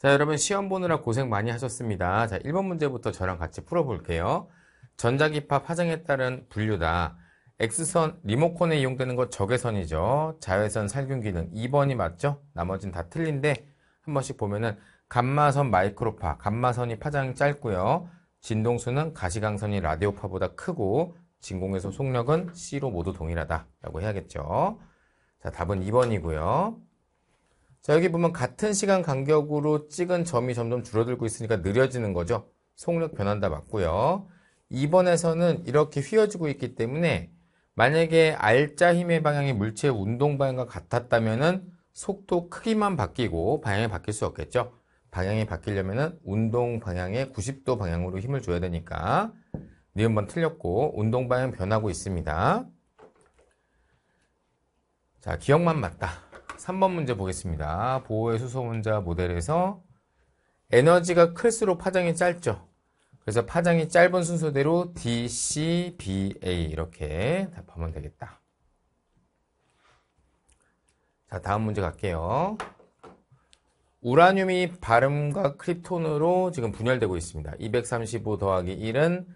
자, 여러분 시험 보느라 고생 많이 하셨습니다. 자, 1번 문제부터 저랑 같이 풀어볼게요. 전자기파 파장에 따른 분류다. X선 리모컨에 이용되는 것 적외선이죠. 자외선 살균기는 2번이 맞죠? 나머지는 다 틀린데 한 번씩 보면은 감마선 마이크로파, 감마선이 파장이 짧고요. 진동수는 가시광선이 라디오파보다 크고 진공에서 속력은 C로 모두 동일하다라고 해야겠죠. 자, 답은 2번이고요. 자, 여기 보면 같은 시간 간격으로 찍은 점이 점점 줄어들고 있으니까 느려지는 거죠. 속력 변한다 맞고요. 2번에서는 이렇게 휘어지고 있기 때문에 만약에 알자 힘의 방향이 물체의 운동 방향과 같았다면 속도 크기만 바뀌고 방향이 바뀔 수 없겠죠. 방향이 바뀌려면 운동 방향의 90도 방향으로 힘을 줘야 되니까 니은 네, 번 틀렸고 운동 방향 변하고 있습니다. 자, 기억만 맞다. 3번 문제 보겠습니다. 보호의 수소문자 모델에서 에너지가 클수록 파장이 짧죠. 그래서 파장이 짧은 순서대로 D, C, B, A 이렇게 답하면 되겠다. 자, 다음 문제 갈게요. 우라늄이 발음과 크립톤으로 지금 분열되고 있습니다. 235 더하기 1은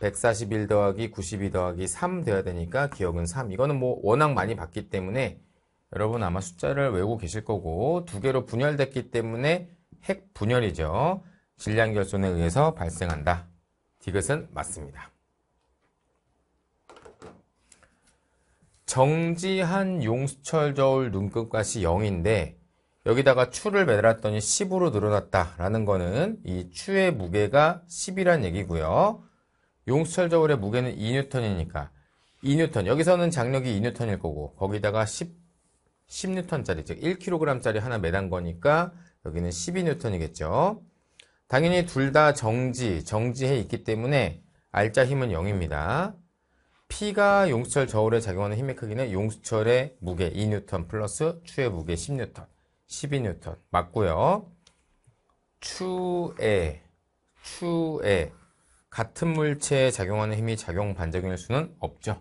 141 더하기 92 더하기 3 되어야 되니까 기억은 3. 이거는 뭐 워낙 많이 봤기 때문에 여러분 아마 숫자를 외우고 계실 거고 두 개로 분열됐기 때문에 핵 분열이죠. 질량 결손에 의해서 발생한다. 디귿은 맞습니다. 정지한 용수철 저울 눈금값이 0인데 여기다가 추를 매달았더니 10으로 늘어났다라는 거는 이 추의 무게가 10이란 얘기고요. 용수철 저울의 무게는 2N이니까 2N 여기서는 장력이 2N일 거고 거기다가 10 10N짜리, 즉 1kg짜리 하나 매단 거니까 여기는 12N이겠죠. 당연히 둘 다 정지, 정지해 있기 때문에 R자 힘은 0입니다. P가 용수철 저울에 작용하는 힘의 크기는 용수철의 무게 2N 플러스 추의 무게 10N, 12N 맞고요. 추의 추에 같은 물체에 작용하는 힘이 작용 반작용일 수는 없죠.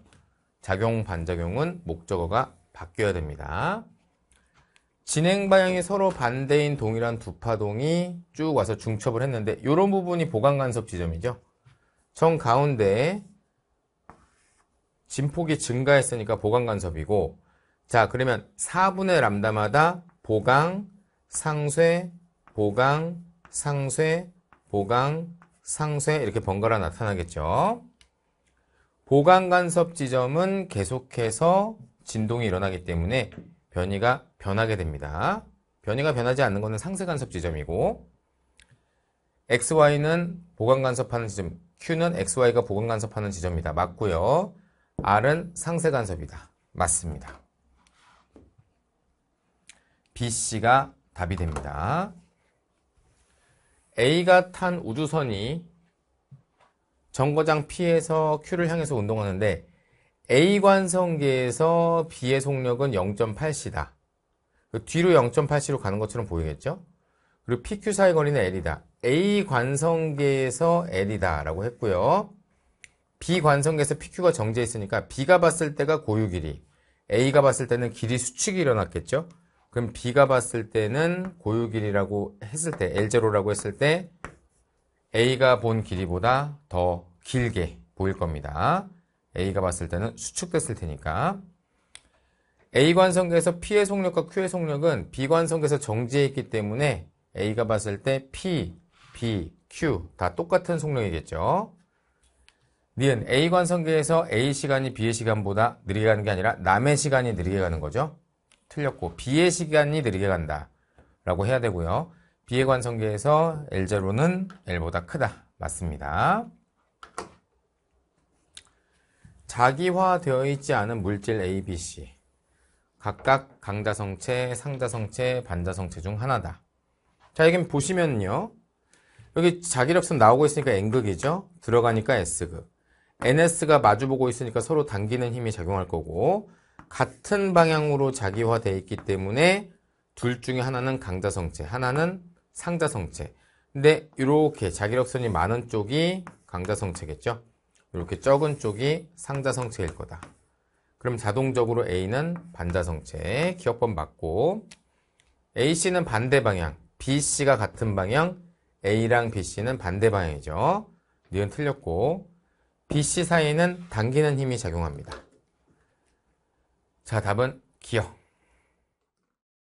작용 반작용은 목적어가 바뀌어야 됩니다. 진행 방향이 서로 반대인 동일한 두 파동이 쭉 와서 중첩을 했는데 이런 부분이 보강 간섭 지점이죠. 정 가운데 진폭이 증가했으니까 보강 간섭이고 자 그러면 4분의 람다마다 보강, 상쇄, 보강, 상쇄, 보강, 상쇄 이렇게 번갈아 나타나겠죠. 보강 간섭 지점은 계속해서 진동이 일어나기 때문에 변이가 변하게 됩니다. 변이가 변하지 않는 것은 상세 간섭 지점이고 XY는 보강 간섭하는 지점, Q는 XY가 보강 간섭하는 지점이다. 맞고요. R은 상세 간섭이다. 맞습니다. BC가 답이 됩니다. A가 탄 우주선이 정거장 P에서 Q를 향해서 운동하는데 A관성계에서 B의 속력은 0.8C다. 그 뒤로 0.8C로 가는 것처럼 보이겠죠? 그리고 PQ 사이 거리는 L이다. A 관성계에서 L이다 라고 했고요. B 관성계에서 PQ가 정제했으니까 B가 봤을 때가 고유 길이, A가 봤을 때는 길이 수축이 일어났겠죠? 그럼 B가 봤을 때는 고유 길이라고 했을 때, L0라고 했을 때 A가 본 길이보다 더 길게 보일 겁니다. A가 봤을 때는 수축됐을 테니까 A관성계에서 P의 속력과 Q의 속력은 B관성계에서 정지해 있기 때문에 A가 봤을 때 P, B, Q 다 똑같은 속력이겠죠. 니은 A관성계에서 A 시간이 B의 시간보다 느리게 가는 게 아니라 남의 시간이 느리게 가는 거죠. 틀렸고 B의 시간이 느리게 간다 라고 해야 되고요. B의 관성계에서 L0는 L보다 크다. 맞습니다. 자기화되어 있지 않은 물질 A, B, C 각각 강자성체, 상자성체, 반자성체 중 하나다. 자, 여기 보시면요. 여기 자기력선 나오고 있으니까 N극이죠. 들어가니까 S극. NS가 마주보고 있으니까 서로 당기는 힘이 작용할 거고 같은 방향으로 자기화되어 있기 때문에 둘 중에 하나는 강자성체, 하나는 상자성체. 근데 이렇게 자기력선이 많은 쪽이 강자성체겠죠. 이렇게 적은 쪽이 상자성체일 거다. 그럼 자동적으로 A는 반자성체, 기억법 맞고 AC는 반대 방향, BC가 같은 방향, A랑 BC는 반대 방향이죠. 니은 틀렸고 BC 사이는 당기는 힘이 작용합니다. 자, 답은 기억.